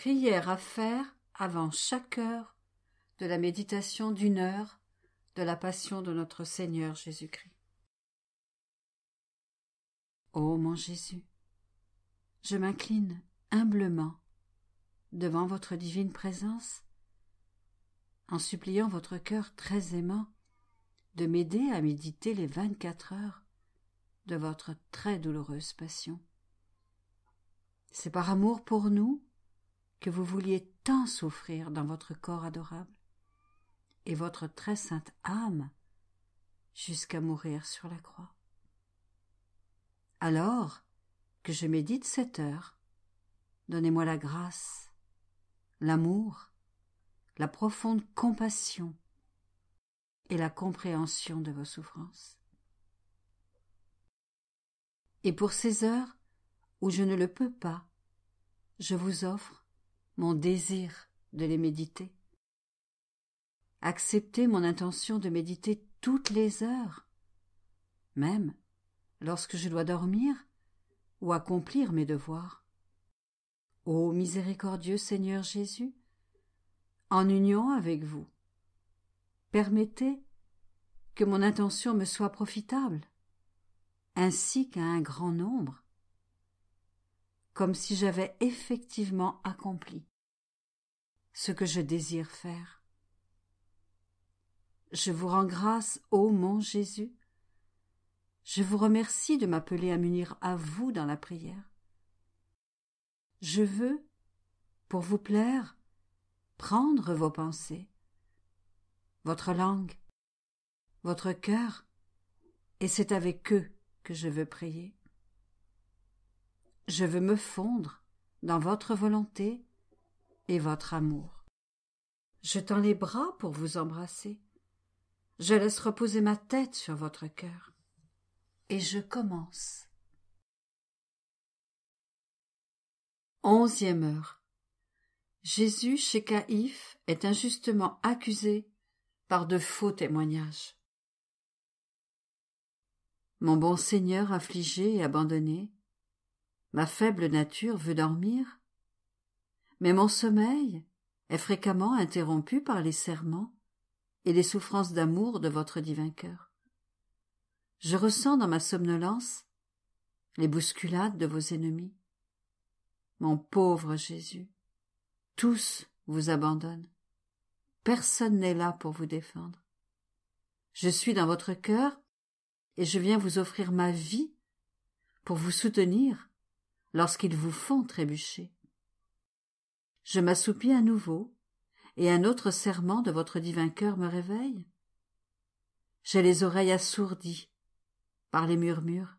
prière à faire avant chaque heure de la méditation d'une heure de la passion de notre Seigneur Jésus-Christ. Ô mon Jésus, je m'incline humblement devant votre divine présence en suppliant votre cœur très aimant de m'aider à méditer les vingt-quatre heures de votre très douloureuse passion. C'est par amour pour nous que vous vouliez tant souffrir dans votre corps adorable, et votre très sainte âme, jusqu'à mourir sur la croix. Alors que je médite cette heure, donnez-moi la grâce, l'amour, la profonde compassion et la compréhension de vos souffrances. Et pour ces heures où je ne le peux pas, je vous offre mon désir de les méditer. Accepter mon intention de méditer toutes les heures, même lorsque je dois dormir ou accomplir mes devoirs. Ô miséricordieux Seigneur Jésus, en union avec vous, permettez que mon intention me soit profitable, ainsi qu'à un grand nombre, comme si j'avais effectivement accompli ce que je désire faire. Je vous rends grâce, ô mon Jésus. Je vous remercie de m'appeler à m'unir à vous dans la prière. Je veux, pour vous plaire, prendre vos pensées, votre langue, votre cœur, et c'est avec eux que je veux prier. Je veux me fondre dans votre volonté et votre amour. Je tends les bras pour vous embrasser, je laisse reposer ma tête sur votre cœur et je commence. Onzième heure. Jésus chez Caïphe est injustement accusé par de faux témoignages. Mon bon Seigneur affligé et abandonné, ma faible nature veut dormir, mais mon sommeil est fréquemment interrompu par les serments et les souffrances d'amour de votre divin cœur. Je ressens dans ma somnolence les bousculades de vos ennemis. Mon pauvre Jésus, tous vous abandonnent. Personne n'est là pour vous défendre. Je suis dans votre cœur et je viens vous offrir ma vie pour vous soutenir lorsqu'ils vous font trébucher. Je m'assoupis à nouveau, et un autre serment de votre divin cœur me réveille. J'ai les oreilles assourdies par les murmures,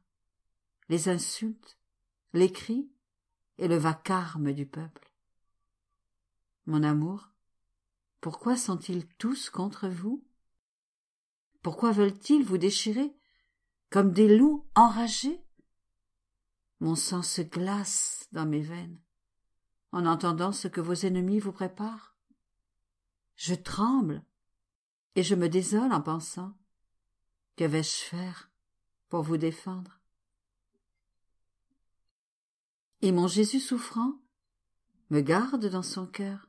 les insultes, les cris et le vacarme du peuple. Mon amour, pourquoi sont-ils tous contre vous Pourquoi veulent-ils vous déchirer comme des loups enragés Mon sang se glace dans mes veines en entendant ce que vos ennemis vous préparent Je tremble et je me désole en pensant que vais-je faire pour vous défendre Et mon Jésus souffrant me garde dans son cœur,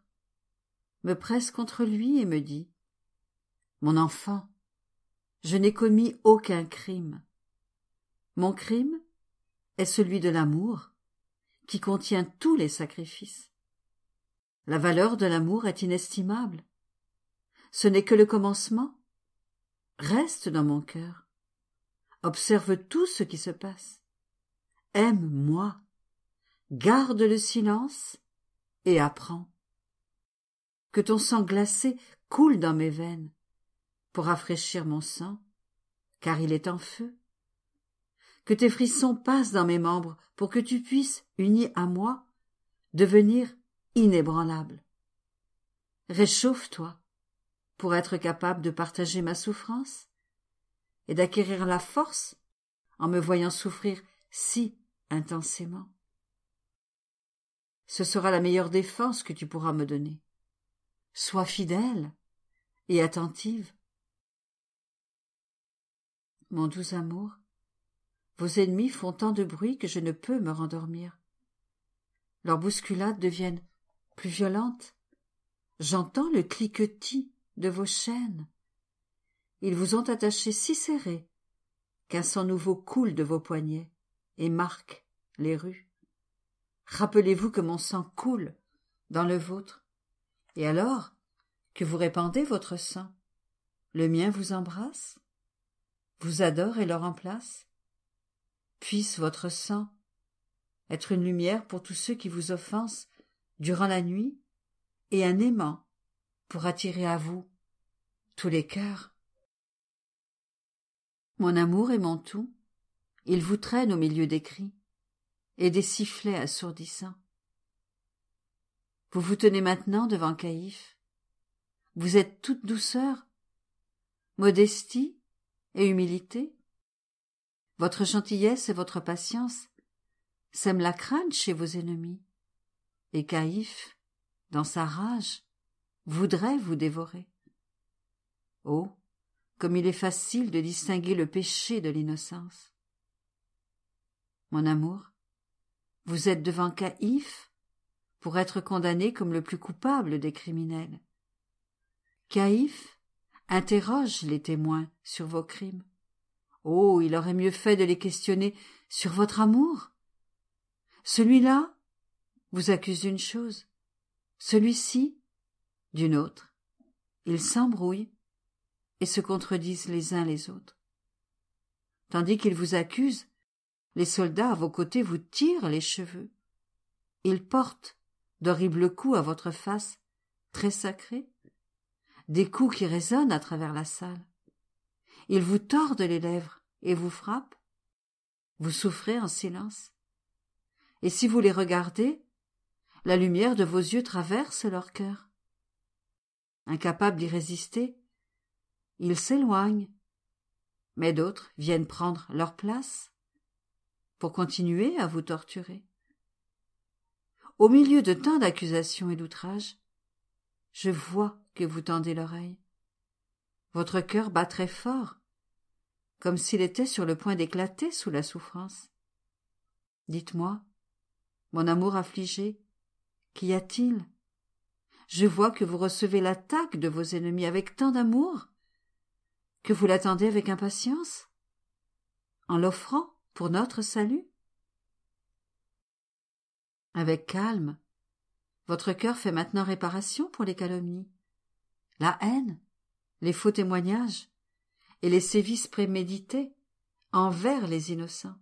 me presse contre lui et me dit Mon enfant, je n'ai commis aucun crime. Mon crime est celui de l'amour qui contient tous les sacrifices. La valeur de l'amour est inestimable. Ce n'est que le commencement. Reste dans mon cœur. Observe tout ce qui se passe. Aime-moi. Garde le silence et apprends. Que ton sang glacé coule dans mes veines pour rafraîchir mon sang, car il est en feu que tes frissons passent dans mes membres pour que tu puisses, unis à moi, devenir inébranlable. Réchauffe-toi pour être capable de partager ma souffrance et d'acquérir la force en me voyant souffrir si intensément. Ce sera la meilleure défense que tu pourras me donner. Sois fidèle et attentive. Mon doux amour, vos ennemis font tant de bruit que je ne peux me rendormir. Leurs bousculades deviennent plus violentes. J'entends le cliquetis de vos chaînes. Ils vous ont attaché si serré qu'un sang nouveau coule de vos poignets et marque les rues. Rappelez-vous que mon sang coule dans le vôtre, et alors que vous répandez votre sang, le mien vous embrasse, vous adore et le remplace, Puisse votre sang être une lumière pour tous ceux qui vous offensent durant la nuit et un aimant pour attirer à vous tous les cœurs. Mon amour est mon tout, il vous traîne au milieu des cris et des sifflets assourdissants. Vous vous tenez maintenant devant Caïphe. Vous êtes toute douceur, modestie et humilité votre gentillesse et votre patience sèment la crainte chez vos ennemis. Et Caïphe, dans sa rage, voudrait vous dévorer. Oh, comme il est facile de distinguer le péché de l'innocence. Mon amour, vous êtes devant Caïphe pour être condamné comme le plus coupable des criminels. Caïphe interroge les témoins sur vos crimes. Oh, il aurait mieux fait de les questionner sur votre amour. Celui-là vous accuse d'une chose, celui-ci d'une autre. Ils s'embrouillent et se contredisent les uns les autres. Tandis qu'ils vous accusent, les soldats à vos côtés vous tirent les cheveux. Ils portent d'horribles coups à votre face, très sacrés, des coups qui résonnent à travers la salle. Ils vous tordent les lèvres et vous frappent. Vous souffrez en silence. Et si vous les regardez, la lumière de vos yeux traverse leur cœur. Incapables d'y résister, ils s'éloignent. Mais d'autres viennent prendre leur place pour continuer à vous torturer. Au milieu de tant d'accusations et d'outrages, je vois que vous tendez l'oreille. Votre cœur bat très fort, comme s'il était sur le point d'éclater sous la souffrance. Dites-moi, mon amour affligé, qu'y a-t-il Je vois que vous recevez l'attaque de vos ennemis avec tant d'amour, que vous l'attendez avec impatience, en l'offrant pour notre salut. Avec calme, votre cœur fait maintenant réparation pour les calomnies, la haine, les faux témoignages et les sévices prémédités envers les innocents.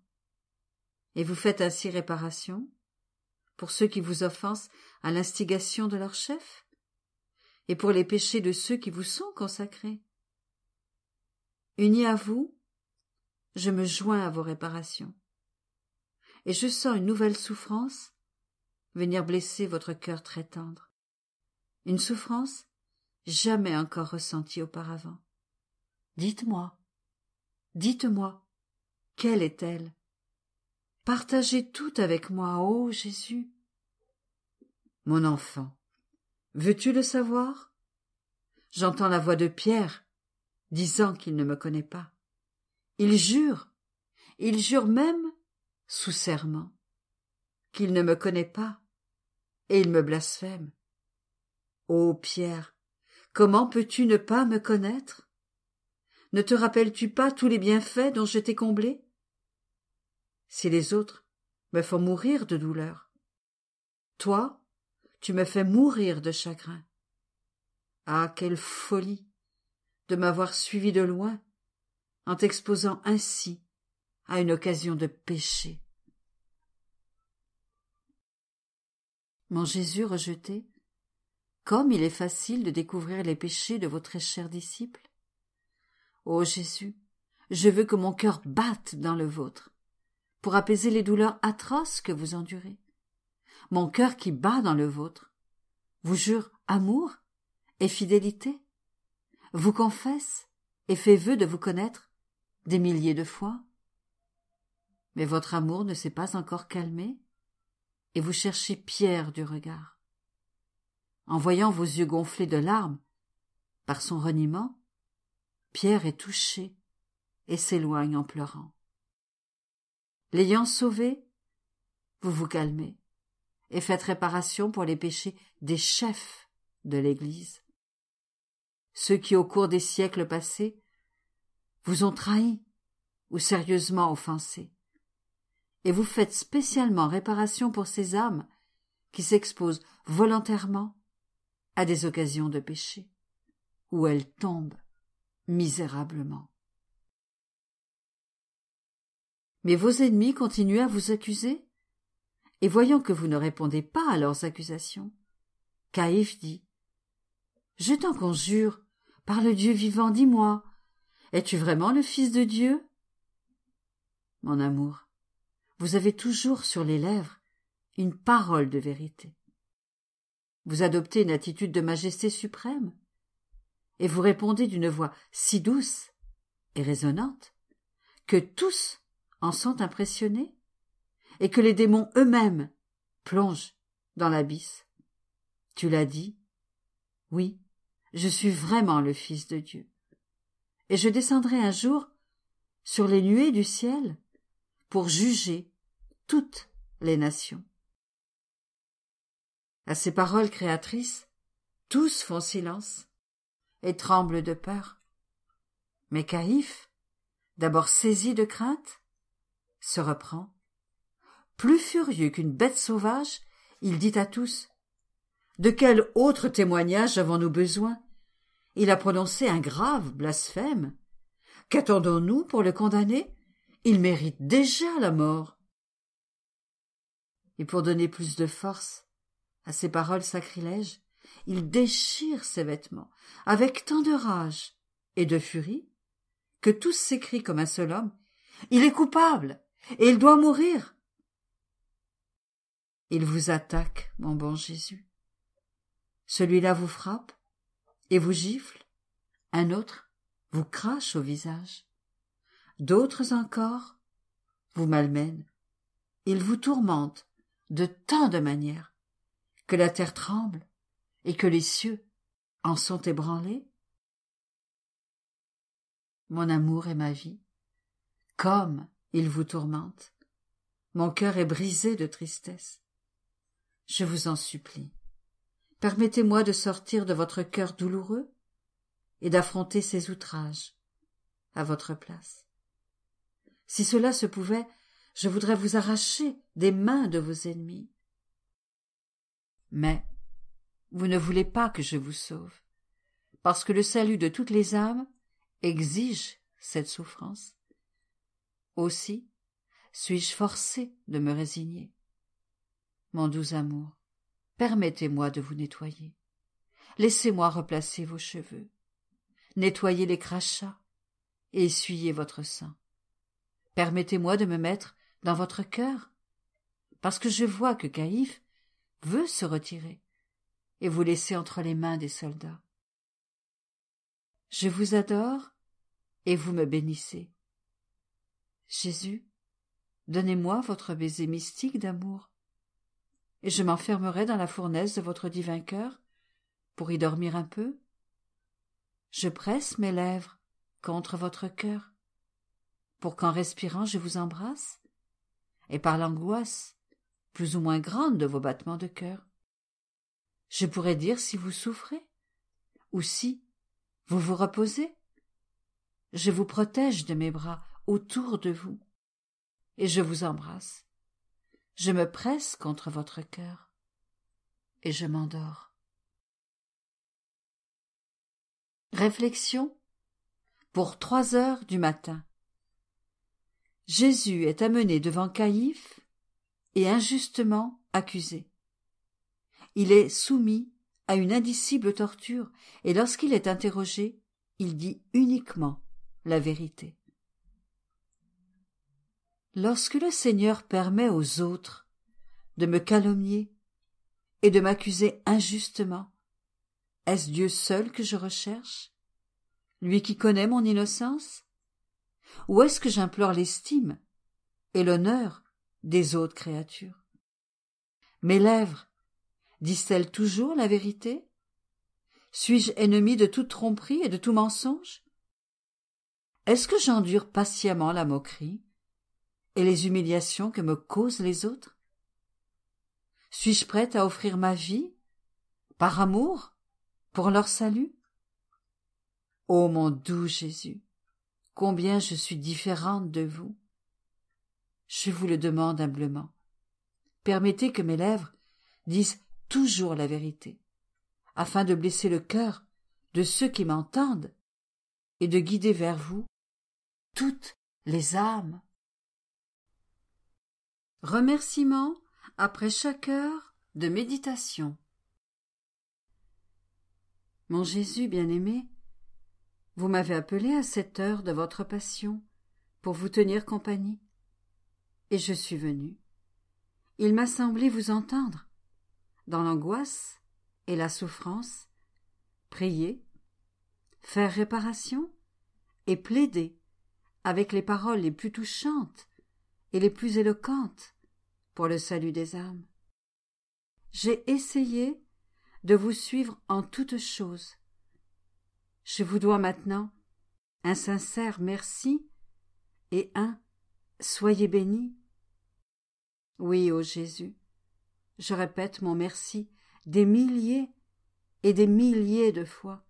Et vous faites ainsi réparation pour ceux qui vous offensent à l'instigation de leur chef et pour les péchés de ceux qui vous sont consacrés. Unis à vous, je me joins à vos réparations. Et je sens une nouvelle souffrance venir blesser votre cœur très tendre. Une souffrance jamais encore ressentie auparavant. Dites-moi, dites-moi, quelle est-elle Partagez tout avec moi, ô Jésus. Mon enfant, veux-tu le savoir J'entends la voix de Pierre disant qu'il ne me connaît pas. Il jure, il jure même, sous serment, qu'il ne me connaît pas, et il me blasphème. Ô Pierre, Comment peux-tu ne pas me connaître Ne te rappelles-tu pas tous les bienfaits dont je t'ai comblé Si les autres me font mourir de douleur, toi, tu me fais mourir de chagrin. Ah, quelle folie de m'avoir suivi de loin en t'exposant ainsi à une occasion de péché. Mon Jésus rejeté, comme il est facile de découvrir les péchés de vos très chers disciples. Ô Jésus, je veux que mon cœur batte dans le vôtre, pour apaiser les douleurs atroces que vous endurez. Mon cœur qui bat dans le vôtre, vous jure amour et fidélité, vous confesse et fait vœu de vous connaître des milliers de fois. Mais votre amour ne s'est pas encore calmé, et vous cherchez Pierre du regard en voyant vos yeux gonflés de larmes, par son reniement, Pierre est touché et s'éloigne en pleurant. L'ayant sauvé, vous vous calmez et faites réparation pour les péchés des chefs de l'Église, ceux qui, au cours des siècles passés, vous ont trahi ou sérieusement offensé, et vous faites spécialement réparation pour ces âmes qui s'exposent volontairement à des occasions de péché, où elle tombe misérablement. Mais vos ennemis continuent à vous accuser, et voyant que vous ne répondez pas à leurs accusations, Caïphe dit Je t'en conjure, par le Dieu vivant, dis-moi, es-tu vraiment le Fils de Dieu Mon amour, vous avez toujours sur les lèvres une parole de vérité. Vous adoptez une attitude de majesté suprême, et vous répondez d'une voix si douce et résonnante que tous en sont impressionnés, et que les démons eux-mêmes plongent dans l'abysse. Tu l'as dit Oui, je suis vraiment le Fils de Dieu. Et je descendrai un jour sur les nuées du ciel pour juger toutes les nations à ces paroles créatrices, tous font silence et tremblent de peur. Mais Caïphe, d'abord saisi de crainte, se reprend. Plus furieux qu'une bête sauvage, il dit à tous De quel autre témoignage avons-nous besoin Il a prononcé un grave blasphème. Qu'attendons-nous pour le condamner Il mérite déjà la mort. Et pour donner plus de force, à ces paroles sacrilèges, il déchire ses vêtements avec tant de rage et de furie que tous s'écrient comme un seul homme Il est coupable et il doit mourir. Il vous attaque, mon bon Jésus. Celui-là vous frappe et vous gifle. Un autre vous crache au visage. D'autres encore vous malmènent. Ils vous tourmentent de tant de manières que la terre tremble, et que les cieux en sont ébranlés? Mon amour et ma vie, comme ils vous tourmentent, mon cœur est brisé de tristesse. Je vous en supplie, permettez-moi de sortir de votre cœur douloureux et d'affronter ces outrages à votre place. Si cela se pouvait, je voudrais vous arracher des mains de vos ennemis mais vous ne voulez pas que je vous sauve, parce que le salut de toutes les âmes exige cette souffrance. Aussi suis-je forcé de me résigner. Mon doux amour, permettez-moi de vous nettoyer. Laissez-moi replacer vos cheveux. Nettoyez les crachats et essuyez votre sein. Permettez-moi de me mettre dans votre cœur, parce que je vois que Caïphe veut se retirer et vous laisser entre les mains des soldats. Je vous adore et vous me bénissez. Jésus, donnez-moi votre baiser mystique d'amour, et je m'enfermerai dans la fournaise de votre divin cœur pour y dormir un peu. Je presse mes lèvres contre votre cœur, pour qu'en respirant je vous embrasse, et par l'angoisse plus ou moins grande de vos battements de cœur. Je pourrais dire si vous souffrez, ou si vous vous reposez. Je vous protège de mes bras autour de vous, et je vous embrasse. Je me presse contre votre cœur, et je m'endors. Réflexion pour trois heures du matin. Jésus est amené devant Caïphe et injustement accusé. Il est soumis à une indicible torture, et lorsqu'il est interrogé, il dit uniquement la vérité. Lorsque le Seigneur permet aux autres de me calomnier et de m'accuser injustement, est-ce Dieu seul que je recherche Lui qui connaît mon innocence Ou est-ce que j'implore l'estime et l'honneur des autres créatures. Mes lèvres disent-elles toujours la vérité Suis-je ennemie de toute tromperie et de tout mensonge Est-ce que j'endure patiemment la moquerie et les humiliations que me causent les autres Suis-je prête à offrir ma vie par amour pour leur salut Ô mon doux Jésus, combien je suis différente de vous je vous le demande humblement. Permettez que mes lèvres disent toujours la vérité, afin de blesser le cœur de ceux qui m'entendent et de guider vers vous toutes les âmes. Remerciements après chaque heure de méditation. Mon Jésus bien-aimé, vous m'avez appelé à cette heure de votre passion pour vous tenir compagnie et je suis venu. Il m'a semblé vous entendre, dans l'angoisse et la souffrance, prier, faire réparation et plaider avec les paroles les plus touchantes et les plus éloquentes pour le salut des âmes. J'ai essayé de vous suivre en toutes choses. Je vous dois maintenant un sincère merci et un soyez bénis oui, ô Jésus, je répète mon merci des milliers et des milliers de fois.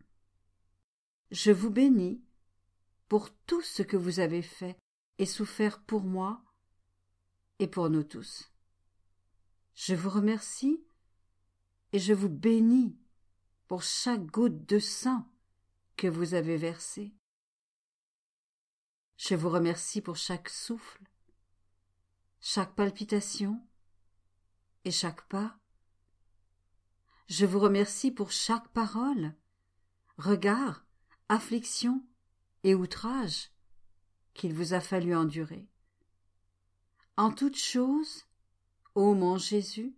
Je vous bénis pour tout ce que vous avez fait et souffert pour moi et pour nous tous. Je vous remercie et je vous bénis pour chaque goutte de sang que vous avez versée. Je vous remercie pour chaque souffle, chaque palpitation et chaque pas. Je vous remercie pour chaque parole, regard, affliction et outrage qu'il vous a fallu endurer. En toute chose, ô mon Jésus,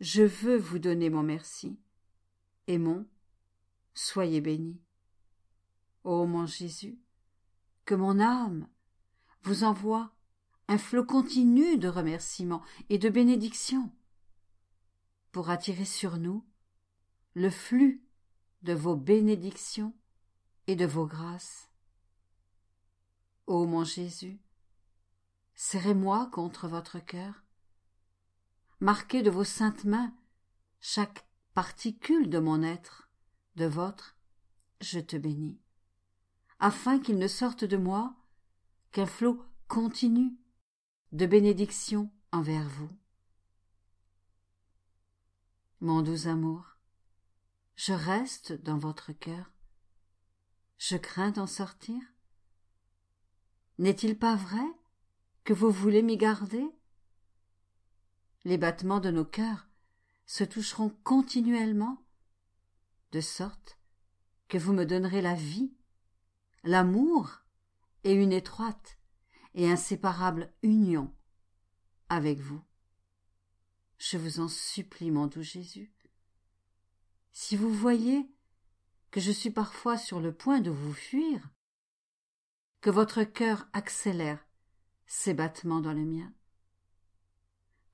je veux vous donner mon merci et mon soyez béni. Ô mon Jésus, que mon âme vous envoie un flot continu de remerciements et de bénédictions, pour attirer sur nous le flux de vos bénédictions et de vos grâces. Ô mon Jésus, serrez-moi contre votre cœur, marquez de vos saintes mains chaque particule de mon être, de votre, je te bénis, afin qu'il ne sorte de moi qu'un flot continu de bénédiction envers vous. Mon doux amour, je reste dans votre cœur. Je crains d'en sortir. N'est-il pas vrai que vous voulez m'y garder Les battements de nos cœurs se toucheront continuellement, de sorte que vous me donnerez la vie, l'amour et une étroite et inséparable union avec vous. Je vous en supplie, mon doux Jésus. Si vous voyez que je suis parfois sur le point de vous fuir, que votre cœur accélère ses battements dans le mien,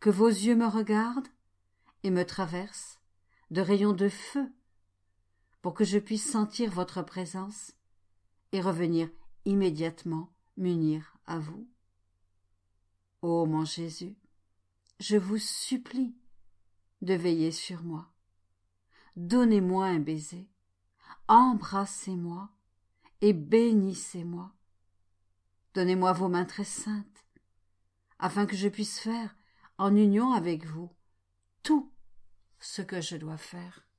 que vos yeux me regardent et me traversent de rayons de feu pour que je puisse sentir votre présence et revenir immédiatement m'unir à vous. Ô mon Jésus, je vous supplie de veiller sur moi. Donnez-moi un baiser, embrassez-moi et bénissez-moi. Donnez-moi vos mains très saintes, afin que je puisse faire, en union avec vous, tout ce que je dois faire.